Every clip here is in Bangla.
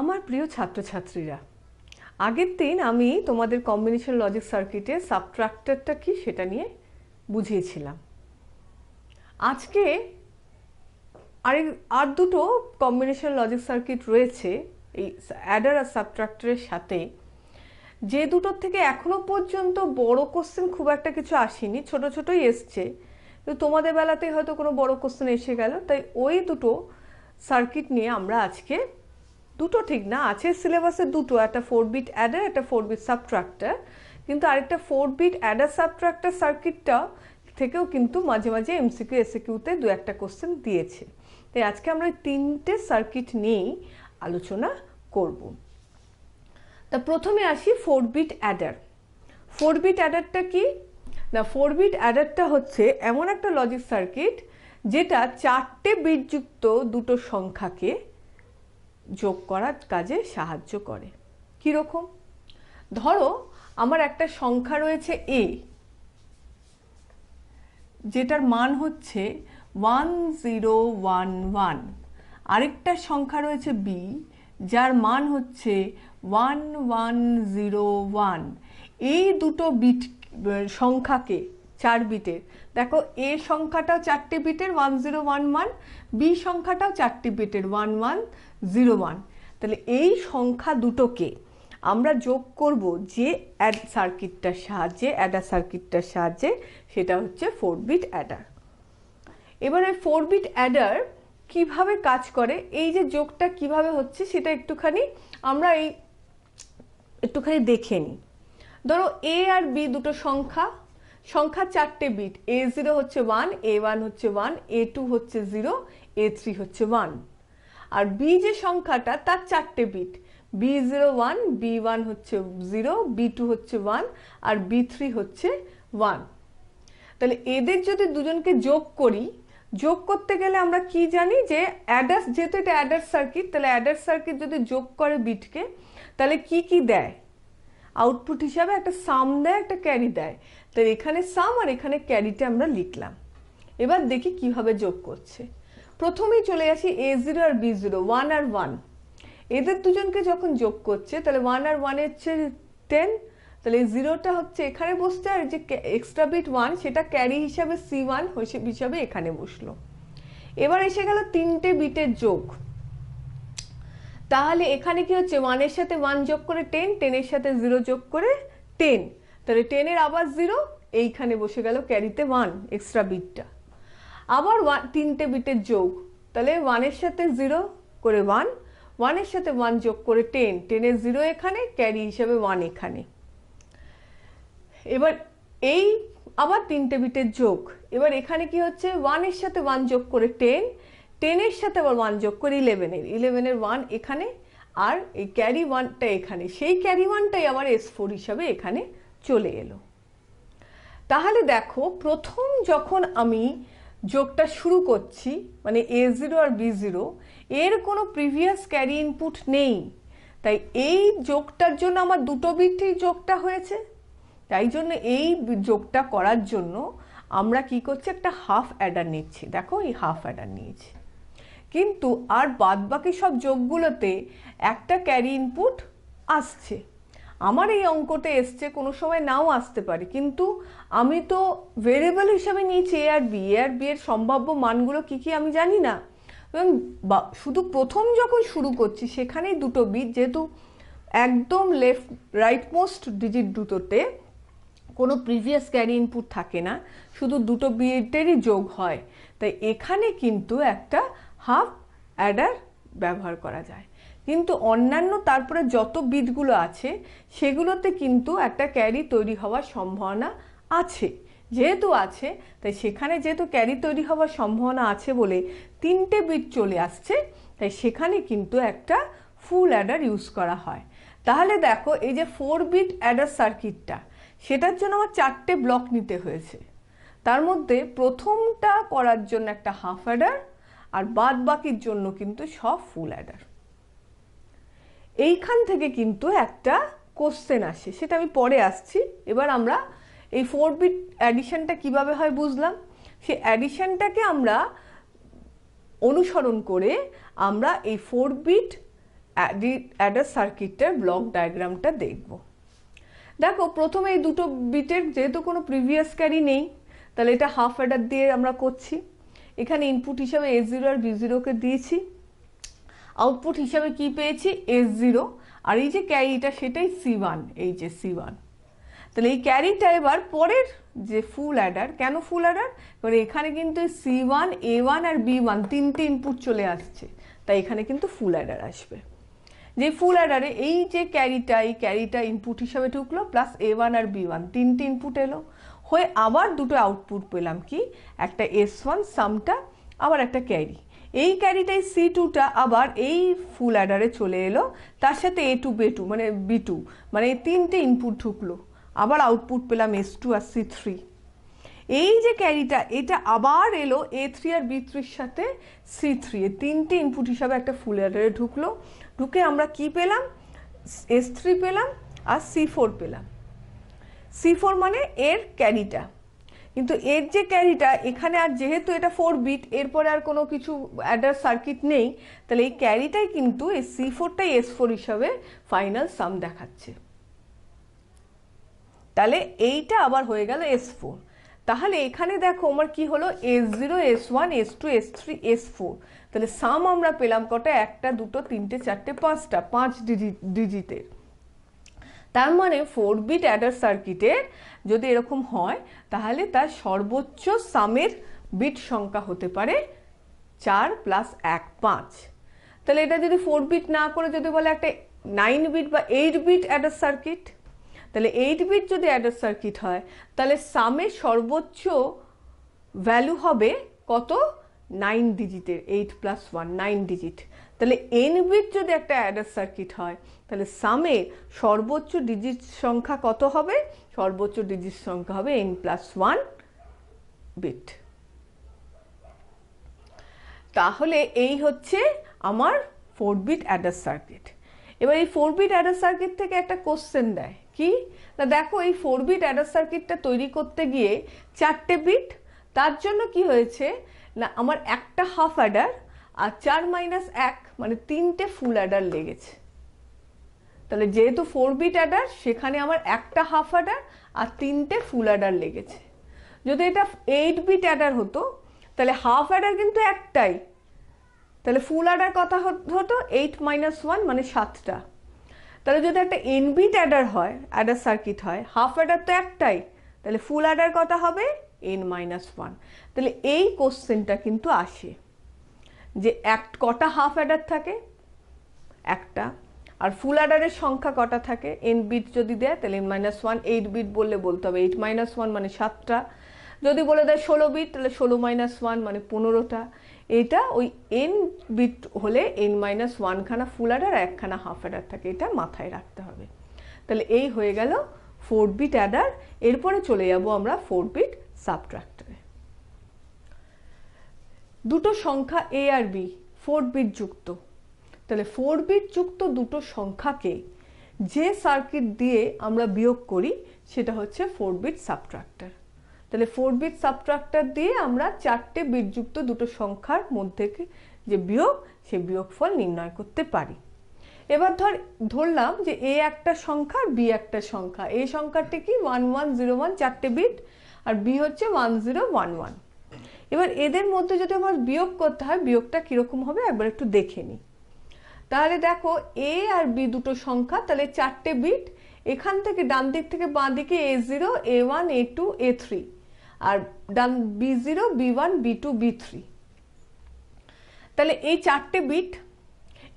আমার প্রিয় ছাত্রছাত্রীরা আগের দিন আমি তোমাদের কম্বিনেশন লজিক সার্কিটে সাবট্রাক্টরটা কি সেটা নিয়ে বুঝিয়েছিলাম আজকে আরেক আর দুটো কম্বিনেশন লজিক সার্কিট রয়েছে এই অ্যাডার আর সাবট্রাক্টরের সাথে যে দুটোর থেকে এখনো পর্যন্ত বড় কোশ্চেন খুব একটা কিছু আসেনি ছোট ছোটই এসছে তো তোমাদের বেলাতেই হয়তো কোনো বড় কোশ্চেন এসে গেল তাই ওই দুটো সার্কিট নিয়ে আমরা আজকে দুটো ঠিক না আছে সিলেবাসে দুটো একটা ফোর বিট অ্যাডার একটা ফোর বিট সাবট্রাক্টার কিন্তু আরেকটা ফোর বিট অ্যাডার সাবট্রাক্টার সার্কিটটা থেকেও কিন্তু মাঝে মাঝে এমসিকিউ এসিকিউতে দু একটা কোশ্চেন দিয়েছে তাই আজকে আমরা তিনটে সার্কিট নিয়েই আলোচনা করব তা প্রথমে আসি four bit adder four bit অ্যাডারটা কি না ফোর বিট অ্যাডারটা হচ্ছে এমন একটা লজিক সার্কিট যেটা চারটে বিটযুক্ত দুটো সংখ্যাকে যোগ করার কাজে সাহায্য করে কীরকম ধরো আমার একটা সংখ্যা রয়েছে এ যেটার মান হচ্ছে ওয়ান জিরো ওয়ান ওয়ান আরেকটা সংখ্যা রয়েছে বি যার মান হচ্ছে ওয়ান ওয়ান জিরো ওয়ান এই দুটো বিট সংখ্যাকে চার বিটের দেখো এ সংখ্যাটাও চারটি বিটের one zero one one B সংখ্যাটাও চারটি বিটের ওয়ান ওয়ান জিরো ওয়ান তাহলে এই সংখ্যা দুটোকে আমরা যোগ করব যে অ্যাড সার্কিটটার সাহায্যে অ্যাডার সার্কিটটার সাহায্যে সেটা হচ্ছে ফোর বিট অ্যাডার এবারে ফোর বিট অ্যাডার কিভাবে কাজ করে এই যে যোগটা কিভাবে হচ্ছে সেটা একটুখানি আমরা এই একটুখানি দেখে নিই ধরো এ আর বি দুটো সংখ্যা সংখ্যা চারটে বিট এ জিরো হচ্ছে ওয়ান এ ওয়ান হচ্ছে ওয়ান এ টু হচ্ছে জিরো এ থ্রি হচ্ছে ওয়ান আর বি যে সংখ্যাটা তার চারটে bit B zero one B one হচ্ছে জিরো বি টু হচ্ছে ওয়ান আর বি থ্রি হচ্ছে ওয়ান তাহলে এদের যদি দুজনকে যোগ করি যোগ করতে গেলে আমরা কি জানি যে অ্যাডার্স যেহেতু এটা অ্যাডাস সার্কিট তাহলে অ্যাডার্স সার্কিট যদি যোগ করে বিটকে তাহলে কি কি দেয় আউটপুট হিসাবে একটা সাম দেয় একটা ক্যারি দেয় তাহলে এখানে সাম আর এখানে ক্যারিটা আমরা লিখলাম এবার দেখি কিভাবে যোগ করছে প্রথমেই চলে আসি এ জিরো আর বি জিরো ওয়ান আর ওয়ান এদের দুজনকে যখন যোগ করছে তাহলে ওয়ান আর ওয়ান হচ্ছে টেন তাহলে জিরোটা হচ্ছে এখানে বসছে আর যে এক্সট্রা বিট ওয়ান সেটা ক্যারি হিসাবে সি ওয়ান হিসাবে এখানে বসলো এবার এসে গেল তিনটে বিটের যোগ তাহলে এখানে কি হচ্ছে ওয়ানের সাথে ওয়ান যোগ করে টেন টেনের সাথে জিরো যোগ করে টেন তাহলে টেনের আবার জিরো এইখানে বসে গেল ক্যারিতে ওয়ান এক্সট্রা বিটটা আবার ওয়ান তিনটে বিটের যোগ তাহলে ওয়ানের সাথে জিরো করে ওয়ান ওয়ানের সাথে ওয়ান যোগ করে টেন টেনের জিরো এখানে ক্যারি হিসাবে ওয়ান এখানে এবার এই আবার তিনটে বিটের যোগ এবার এখানে কি হচ্ছে ওয়ানের সাথে ওয়ান যোগ করে টেন টেনের সাথে আবার ওয়ান যোগ করে ইলেভেনের ইলেভেনের ওয়ান এখানে আর এই ক্যারি ওয়ানটা এখানে সেই ক্যারি ওয়ানটাই আবার এস ফোর হিসাবে এখানে চলে এলো তাহলে দেখো প্রথম যখন আমি যোগটা শুরু করছি মানে এ জিরো আর বি জিরো এর কোনো প্রিভিয়াস ক্যারি ইনপুট নেই তাই এই যোগটার জন্য আমার দুটো বিটেই যোগটা হয়েছে তাই জন্য এই যোগটা করার জন্য আমরা কি করছি একটা হাফ অ্যাডার নিচ্ছি দেখো এই হাফ অ্যাডার নিয়েছি কিন্তু আর বাদবাকি সব যোগগুলোতে একটা ক্যারি ইনপুট আসছে আমার এই অঙ্কটা এসছে কোনো সময় নাও আসতে পারে কিন্তু আমি তো ভেরিয়েবল হিসাবে নিয়েছি এ আর বি এ আর বি এর সম্ভাব্য মানগুলো কি কি আমি জানি না এবং শুধু প্রথম যখন শুরু করছি সেখানেই দুটো বিট যেহেতু একদম লেফট রাইট মোস্ট ডিজিট দুটোতে কোনো প্রিভিয়াস ক্যারি ইনপুট থাকে না শুধু দুটো বিটেরই যোগ হয় তাই এখানে কিন্তু একটা হাফ অ্যাডার ব্যবহার করা যায় কিন্তু অন্যান্য তারপরে যত বীজগুলো আছে সেগুলোতে কিন্তু একটা ক্যারি তৈরি হওয়ার সম্ভাবনা আছে যেহেতু আছে তাই সেখানে যেহেতু ক্যারি তৈরি হওয়ার সম্ভাবনা আছে বলে তিনটে বিট চলে আসছে তাই সেখানে কিন্তু একটা ফুল অ্যাডার ইউজ করা হয় তাহলে দেখো এই যে ফোর বিট অ্যাডার সার্কিটটা সেটার জন্য আমার চারটে ব্লক নিতে হয়েছে তার মধ্যে প্রথমটা করার জন্য একটা হাফ অ্যাডার আর বাদ বাকির জন্য কিন্তু সব ফুল অ্যাডার এইখান থেকে কিন্তু একটা কোশ্চেন আসে সেটা আমি পরে আসছি এবার আমরা এই ফোর বিট অ্যাডিশানটা কিভাবে হয় বুঝলাম সে অ্যাডিশানটাকে আমরা অনুসরণ করে আমরা এই ফোর বিট অ্যাডার সার্কিটটার ব্লক ডায়াগ্রামটা দেখব দেখো প্রথমে এই দুটো বিটের যেহেতু কোনো প্রিভিয়াস ক্যারি নেই তাহলে এটা হাফ অ্যাডার দিয়ে আমরা করছি এখানে ইনপুট হিসাবে এ জিরো আর বি জিরোকে দিয়েছি আউটপুট হিসাবে কি পেয়েছি এস জিরো আর এই যে ক্যারিটা সেটাই সি ওয়ান এই যে সি ওয়ান তাহলে এই ক্যারিটা এবার পরের যে ফুল অ্যাডার কেন ফুল অ্যাডার কারণ এখানে কিন্তু সি ওয়ান এ ওয়ান আর বি ওয়ান তিনটে ইনপুট চলে আসছে তাই এখানে কিন্তু ফুল অ্যাডার আসবে যে ফুল অ্যাডারে এই যে ক্যারিটা এই ক্যারিটা ইনপুট হিসাবে ঢুকলো প্লাস এ ওয়ান আর বি ওয়ান তিনটে ইনপুট এলো হয়ে আবার দুটো আউটপুট পেলাম কি একটা এস ওয়ান সামটা আবার একটা ক্যারি এই ক্যারিটাই সি টুটা আবার এই ফুল অ্যাডারে চলে এলো তার সাথে এ টু বে টু মানে বি টু মানে তিনটে ইনপুট ঢুকলো আবার আউটপুট পেলাম এস টু আর সি থ্রি এই যে ক্যারিটা এটা আবার এলো এ থ্রি আর বি থ্রির সাথে সি থ্রি এ তিনটে ইনপুট হিসাবে একটা ফুল অ্যাডারে ঢুকলো ঢুকে আমরা কি পেলাম এস থ্রি পেলাম আর সি ফোর পেলাম সি ফোর মানে এর ক্যারিটা কিন্তু এর যে ক্যারিটা এখানে আর যেহেতু এটা ফোর বিট এরপরে আর কোনো কিছু অ্যাডার সার্কিট নেই তাহলে এই ক্যারিটাই কিন্তু এই সি ফোরটাই এস ফোর হিসাবে ফাইনাল সাম দেখাচ্ছে তাহলে এইটা আবার হয়ে গেল এস ফোর তাহলে এখানে দেখো আমার কি হলো S zero S one S two S three S four তাহলে সাম আমরা পেলাম কটা একটা দুটো তিনটে চারটে পাঁচটা পাঁচ ডিজিটের তার মানে ফোর বিট অ্যাডার সার্কিটের যদি এরকম হয় তাহলে তার সর্বোচ্চ সামের বিট সংখ্যা হতে পারে চার প্লাস এক পাঁচ তাহলে এটা যদি ফোর বিট না করে যদি বলে একটা নাইন বিট বা এইট বিট অ্যাডার সার্কিট তাহলে এইট বিট যদি অ্যাডার সার্কিট হয় তাহলে সামের সর্বোচ্চ ভ্যালু হবে কত নাইন ডিজিটের eight plus one nine digit তাহলে এন বিট যদি একটা অ্যাডার সার্কিট হয় তাহলে সামে সর্বোচ্চ ডিজিট সংখ্যা কত হবে সর্বোচ্চ ডিজিট সংখ্যা হবে এন প্লাস ওয়ান বিট তাহলে এই হচ্ছে আমার ফোর বিট অ্যাডার সার্কিট এবার এই ফোর বিট অ্যাডার সার্কিট থেকে একটা কোশ্চেন দেয় কি না দেখো এই ফোর বিট অ্যাডার সার্কিটটা তৈরি করতে গিয়ে চারটে বিট তার জন্য কি হয়েছে না আমার একটা হাফ অ্যাডার আর চার মাইনাস এক মানে তিনটে ফুল অ্যাডার লেগেছে তাহলে যেহেতু ফোর বিট অ্যাডার সেখানে আমার একটা হাফ অ্যাডার আর তিনটে ফুল অ্যাডার লেগেছে যদি এটা এইট বিট অ্যাডার হতো তাহলে হাফ অ্যাডার কিন্তু একটাই তাহলে ফুল অ্যাডার কথা হতো এইট মাইনাস ওয়ান মানে সাতটা তাহলে যদি একটা এনবিট অ্যাডার হয় অ্যাডার সার্কিট হয় হাফ অ্যাডার তো একটাই তাহলে ফুল অ্যাডার কথা হবে এন মাইনাস ওয়ান তাহলে এই কোশ্চেনটা কিন্তু আসে যে এক কটা হাফ অ্যাডার থাকে একটা আর ফুল অ্যাডারের সংখ্যা কটা থাকে এন বিট যদি দেয় তাহলে N minus one eight bit বললে বলতে হবে এইট মাইনাস ওয়ান মানে সাতটা যদি বলে দেয় ষোলো বিট তাহলে ষোলো মাইনাস ওয়ান মানে পনেরোটা এটা ওই এন বিট হলে এন মাইনাস ওয়ানখানা ফুল অ্যাডার একখানা হাফ অ্যাডার থাকে এটা মাথায় রাখতে হবে তাহলে এই হয়ে গেল ফোর বিট অ্যাডার এরপরে চলে যাব আমরা ফোর বিট সাবট্রাক্টরে দুটো সংখ্যা এ আর বি ফোর বিট যুক্ত তাহলে ফোর বিট যুক্ত দুটো সংখ্যাকে যে সার্কিট দিয়ে আমরা বিয়োগ করি সেটা হচ্ছে ফোর বিট সাবট্রাক্টার তাহলে ফোর বিট সাবট্রাক্টার দিয়ে আমরা চারটে বিটযুক্ত দুটো সংখ্যার মধ্যে যে বিয়োগ সে বিয়োগফল নির্ণয় করতে পারি এবার ধর ধরলাম যে এ একটা সংখ্যা আর বি একটা সংখ্যা এই সংখ্যাটি কি ওয়ান ওয়ান জিরো ওয়ান চারটে বিট আর বি হচ্ছে ওয়ান জিরো ওয়ান ওয়ান এবার এদের মধ্যে যদি আমার বিয়োগ করতে হয় বিয়োগটা কীরকম হবে একবার একটু দেখে নিই তাহলে দেখো এ আর বি দুটো সংখ্যা তাহলে চারটে বিট এখান থেকে ডান দিক থেকে বাঁ দিকে A zero A one A two A three আর ডান B zero B one B two B three তাহলে এই চারটে বিট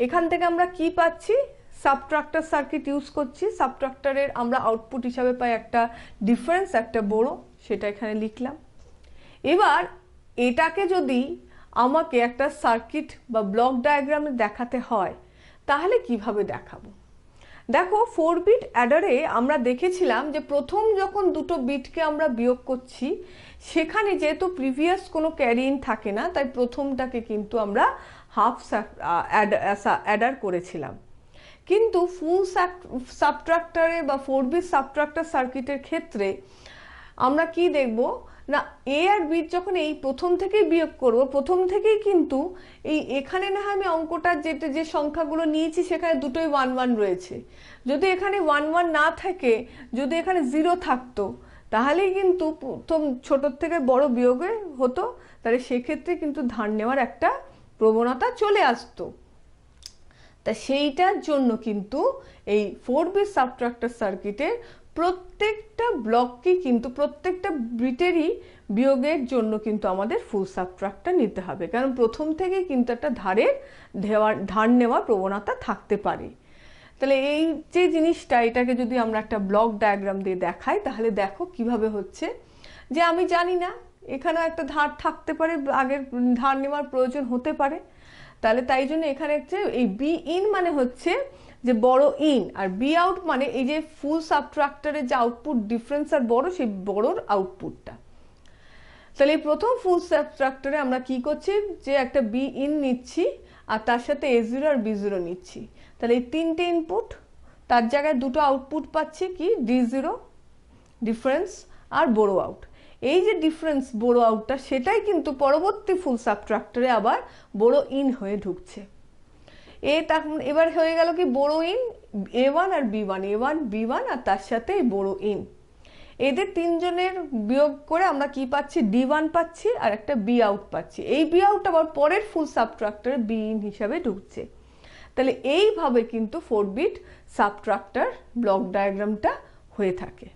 এখান থেকে আমরা কি পাচ্ছি সাবট্রাক্টর সার্কিট ইউজ করছি সাবট্রাক্টরের আমরা আউটপুট হিসাবে পাই একটা ডিফারেন্স একটা বড় সেটা এখানে লিখলাম এবার এটাকে যদি আমাকে একটা সার্কিট বা ব্লক ডায়াগ্রামে দেখাতে হয় তাহলে কিভাবে দেখাবো দেখো ফোর বিট অ্যাডারে আমরা দেখেছিলাম যে প্রথম যখন দুটো বিটকে আমরা বিয়োগ করছি সেখানে যেহেতু প্রিভিয়াস কোনো ক্যারিন থাকে না তাই প্রথমটাকে কিন্তু আমরা হাফ অ্যাডার করেছিলাম কিন্তু ফুল সাবট্রাক্টারে বা ফোর বিট সাবট্রাক্টার সার্কিটের ক্ষেত্রে আমরা কি দেখব না এ আর বির যখন এই প্রথম থেকেই বিয়োগ করব প্রথম থেকেই কিন্তু এই এখানে না হয় আমি অঙ্কটা যেটা যে সংখ্যাগুলো নিয়েছি সেখানে দুটোই ওয়ান ওয়ান রয়েছে যদি এখানে ওয়ান ওয়ান না থাকে যদি এখানে জিরো থাকতো তাহলেই কিন্তু প্রথম ছোটোর থেকে বড় বিয়োগে হতো তাহলে সেক্ষেত্রে কিন্তু ধার নেওয়ার একটা প্রবণতা চলে আসতো তা সেইটার জন্য কিন্তু এই ফোর বি সাবট্রাক্টর সার্কিটের প্রত্যেকটা ব্লককে কিন্তু প্রত্যেকটা ব্রিটেরই বিয়োগের জন্য কিন্তু আমাদের ফুল সাবট্রাকটা নিতে হবে কারণ প্রথম থেকে কিন্তু একটা ধারের ধার নেওয়ার প্রবণতা থাকতে পারে তাহলে এই যে জিনিসটা এটাকে যদি আমরা একটা ব্লক ডায়াগ্রাম দিয়ে দেখাই তাহলে দেখো কিভাবে হচ্ছে যে আমি জানি না এখানেও একটা ধার থাকতে পারে আগের ধার নেওয়ার প্রয়োজন হতে পারে তাহলে তাই জন্য এখানে হচ্ছে এই বি ইন মানে হচ্ছে যে বড় ইন আর বি আউট মানে এই যে ফুল সাবট্রাক্টরের যে আউটপুট ডিফারেন্স আর বড় সেই বড়োর আউটপুটটা তাহলে এই প্রথম ফুল সাবট্রাক্টরে আমরা কি করছি যে একটা বি ইন নিচ্ছি আর তার সাথে এ জিরো আর বি জিরো নিচ্ছি তাহলে এই তিনটে ইনপুট তার জায়গায় দুটো আউটপুট পাচ্ছি কি ডি জিরো ডিফারেন্স আর বড়ো আউট এই যে ডিফারেন্স বড়ো আউটটা সেটাই কিন্তু পরবর্তী ফুল সাবট্রাক্টরে আবার বড়ো ইন হয়ে ঢুকছে এ তার এবার হয়ে গেল কি বোরো ইন এ ওয়ান আর B one A one B one আর তার সাথে বোরো ইন এদের তিনজনের বিয়োগ করে আমরা কি পাচ্ছি ডি ওয়ান পাচ্ছি আর একটা বি আউট পাচ্ছি এই বি আউট আবার পরের ফুল সাবট্রাক্টার বি ইন হিসাবে ঢুকছে তাহলে এইভাবে কিন্তু ফোর বিট সাবট্রাক্টর ব্লক ডায়াগ্রামটা হয়ে থাকে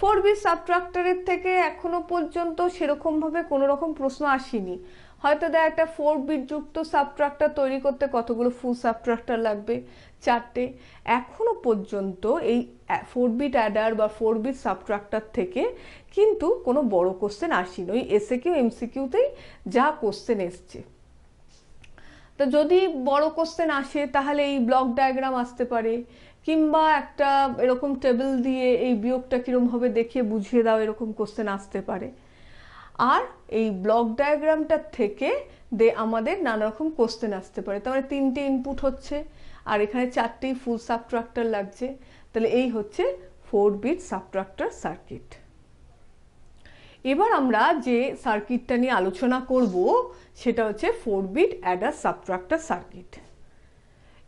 ফোর বিট সাবট্রাক্টরের থেকে এখনো পর্যন্ত সেরকমভাবে কোনো রকম প্রশ্ন আসেনি হয়তো দেখ একটা ফোর বিট যুক্ত সাবট্রাক্টর তৈরি করতে কতগুলো ফুল সাবট্রাক্টার লাগবে চারটে এখনও পর্যন্ত এই ফোর বিট অ্যাডার বা ফোর বিট সাবট্রাক্টার থেকে কিন্তু কোনো বড় কোশ্চেন আসেনি ওই এসে কিউ এমসিকিউতেই যা কোশ্চেন এসছে তো যদি বড় কোশ্চেন আসে তাহলে এই ব্লক ডায়াগ্রাম আসতে পারে কিংবা একটা এরকম টেবিল দিয়ে এই বিয়োগটা কীরকমভাবে দেখিয়ে বুঝিয়ে দাও এরকম কোশ্চেন আসতে পারে আর এই ব্লক ডায়াগ্রামটার থেকে দে আমাদের নানা রকম কোশ্চেন আসতে পারে তার মানে তিনটে ইনপুট হচ্ছে আর এখানে চারটেই ফুল সাবট্রাক্টর লাগছে তাহলে এই হচ্ছে ফোর বিট সাবট্রাক্টর সার্কিট এবার আমরা যে সার্কিটটা নিয়ে আলোচনা করব সেটা হচ্ছে four bit adder subtractor circuit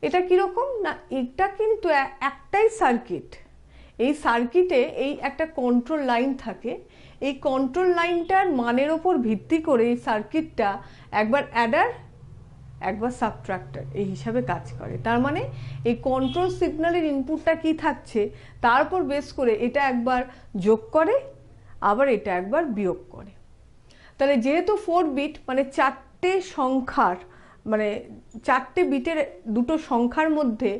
এটা কীরকম না এটা কিন্তু একটাই সার্কিট এই সার্কিটে এই একটা কন্ট্রোল লাইন থাকে এই কন্ট্রোল লাইনটার মানের ওপর ভিত্তি করে এই সার্কিটটা একবার অ্যাডার একবার সাবট্রাক্টর এই হিসাবে কাজ করে তার মানে এই কন্ট্রোল সিগন্যালের ইনপুটটা কি থাকছে তার উপর বেস করে এটা একবার যোগ করে আবার এটা একবার বিয়োগ করে তাহলে যেহেতু ফোর বিট মানে চারটে সংখ্যার মানে চারটে বিটের দুটো সংখ্যার মধ্যে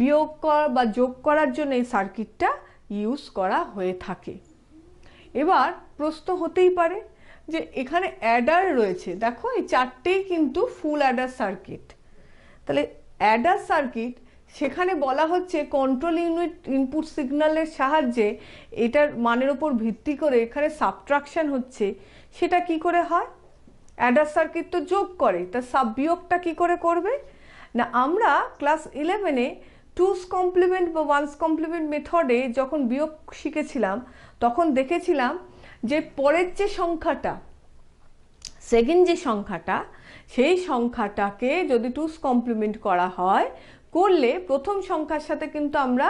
বিয়োগ করা বা যোগ করার জন্য এই সার্কিটটা ইউজ করা হয়ে থাকে এবার প্রশ্ন হতেই পারে যে এখানে অ্যাডার রয়েছে দেখো এই চারটেই কিন্তু ফুল অ্যাডার সার্কিট তাহলে অ্যাডার সার্কিট সেখানে বলা হচ্ছে কন্ট্রোল ইউনিট ইনপুট সিগন্যালের সাহায্যে এটার মানের ওপর ভিত্তি করে এখানে সাবট্রাকশান হচ্ছে সেটা কি করে হয় অ্যাডার সার্কিট তো যোগ করে তা সাব বিয়োগটা কী করে করবে না আমরা ক্লাস ইলেভেনে টুস কমপ্লিমেন্ট বা ওয়ান্স কমপ্লিমেন্ট মেথডে যখন বিয়োগ শিখেছিলাম তখন দেখেছিলাম যে পরের যে সংখ্যাটা সেকেন্ড যে সংখ্যাটা সেই সংখ্যাটাকে যদি টুস কমপ্লিমেন্ট করা হয় করলে প্রথম সংখ্যার সাথে কিন্তু আমরা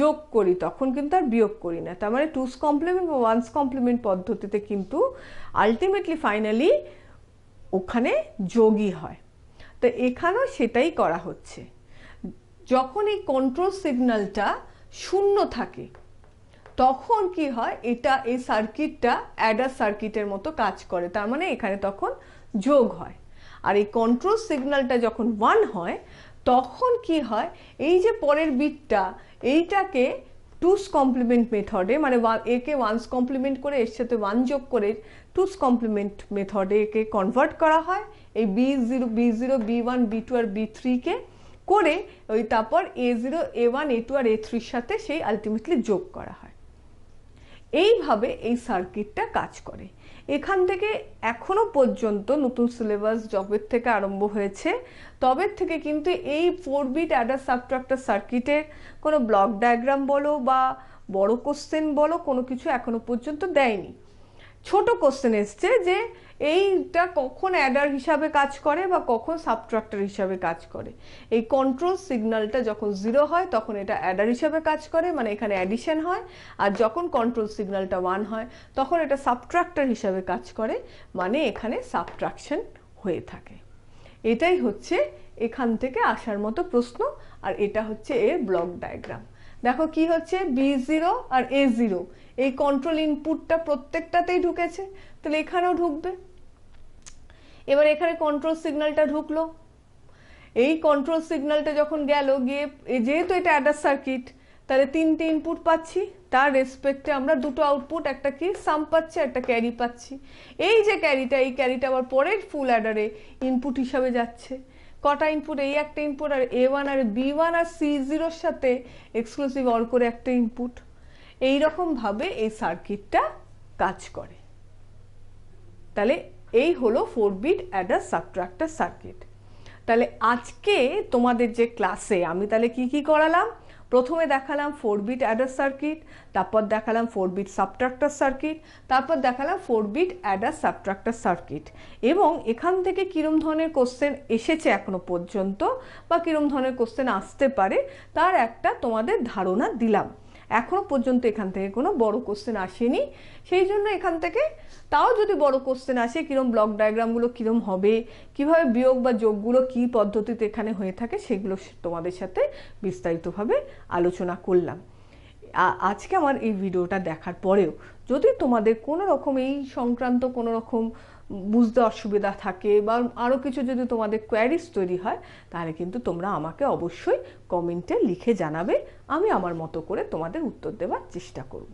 যোগ করি তখন কিন্তু আর বিয়োগ করি না তার মানে টুস কমপ্লিমেন্ট বা ওয়ান্স কমপ্লিমেন্ট পদ্ধতিতে কিন্তু আলটিমেটলি ফাইনালি ওখানে যোগই হয় তো এখানেও সেটাই করা হচ্ছে যখন এই কন্ট্রোল সিগন্যালটা শূন্য থাকে তখন কি হয় এটা এই সার্কিটটা অ্যাডার সার্কিটের মতো কাজ করে তার মানে এখানে তখন যোগ হয় আর এই কন্ট্রোল সিগন্যালটা যখন ওয়ান হয় তখন কি হয় এই যে পরের বিটটা এইটাকে টুস কমপ্লিমেন্ট মেথডে মানে একে ওয়ানস কমপ্লিমেন্ট করে এর সাথে ওয়ান যোগ করে টুস কমপ্লিমেন্ট মেথডে একে কনভার্ট করা হয় এই B zero B zero B one B two আর বি থ্রিকে করে ওই তারপর A zero A one A two আর এ থ্রির সাথে সেই আলটিমেটলি যোগ করা হয় এইভাবে এই সার্কিটটা কাজ করে এখান থেকে এখনো পর্যন্ত নতুন সিলেবাস জবের থেকে আরম্ভ হয়েছে তবে থেকে কিন্তু এই ফোর বিট অ্যাডার সাবট্রাক্টার সার্কিটের কোনো ব্লক ডায়াগ্রাম বলো বা বড় কোশ্চেন বলো কোনো কিছু এখনো পর্যন্ত দেয়নি ছোট কোশ্চেন এসছে যে এইটা কখন অ্যাডার হিসাবে কাজ করে বা কখন সাবট্রাক্টার হিসাবে কাজ করে এই কন্ট্রোল সিগন্যালটা যখন জিরো হয় তখন এটা অ্যাডার হিসাবে কাজ করে মানে এখানে অ্যাডিশন হয় আর যখন কন্ট্রোল সিগন্যালটা ওয়ান হয় তখন এটা সাবট্রাক্টার হিসাবে কাজ করে মানে এখানে সাবট্রাকশন হয়ে থাকে এটাই হচ্ছে এখান থেকে আসার মতো প্রশ্ন আর এটা হচ্ছে এর ব্লক ডায়াগ্রাম দেখো কি হচ্ছে বি জিরো আর এ জিরো এই কন্ট্রোল ইনপুটটা প্রত্যেকটাতেই ঢুকেছে তাহলে এখানেও ঢুকবে এবার এখানে কন্ট্রোল সিগন্যালটা ঢুকলো এই কন্ট্রোল সিগন্যালটা যখন গেল গিয়ে যেহেতু এটা অ্যাডার সার্কিট তাহলে তিনটে ইনপুট পাচ্ছি তার রেসপেক্টে আমরা দুটো আউটপুট একটা কি সাম পাচ্ছি একটা ক্যারি পাচ্ছি এই যে ক্যারিটা এই ক্যারিটা আবার পরের ফুল অ্যাডারে ইনপুট হিসাবে যাচ্ছে কটা ইনপুট এই একটা ইনপুট আর এ ওয়ান আর বি ওয়ান আর সি জিরোর সাথে এক্সক্লুসিভ অর করে একটা ইনপুট এই রকমভাবে এই সার্কিটটা কাজ করে তাহলে এই হলো four bit adder subtractor circuit তাহলে আজকে তোমাদের যে ক্লাসে আমি তাহলে কি কি করালাম প্রথমে দেখালাম ফোর বিট অ্যাডার সার্কিট তারপর দেখালাম ফোর বিট সাবট্রাক্টার সার্কিট তারপর দেখালাম four bit adder subtractor circuit এবং এখান থেকে কীরম ধরনের কোশ্চেন এসেছে এখনো পর্যন্ত বা কীরম ধরনের কোশ্চেন আসতে পারে তার একটা তোমাদের ধারণা দিলাম এখনও পর্যন্ত এখান থেকে কোনো বড় কোশ্চেন আসেনি সেই জন্য এখান থেকে তাও যদি বড় কোশ্চেন আসে কীরম ব্লক ডায়াগ্রামগুলো কীরম হবে কিভাবে বিয়োগ বা যোগগুলো কি পদ্ধতিতে এখানে হয়ে থাকে সেগুলো তোমাদের সাথে বিস্তারিতভাবে আলোচনা করলাম আজকে আমার এই ভিডিওটা দেখার পরেও যদি তোমাদের কোনো রকম এই সংক্রান্ত কোনো রকম বুঝতে অসুবিধা থাকে বা আরও কিছু যদি তোমাদের কোয়ারিজ তৈরি হয় তাহলে কিন্তু তোমরা আমাকে অবশ্যই কমেন্টে লিখে জানাবে আমি আমার মতো করে তোমাদের উত্তর দেওয়ার চেষ্টা করব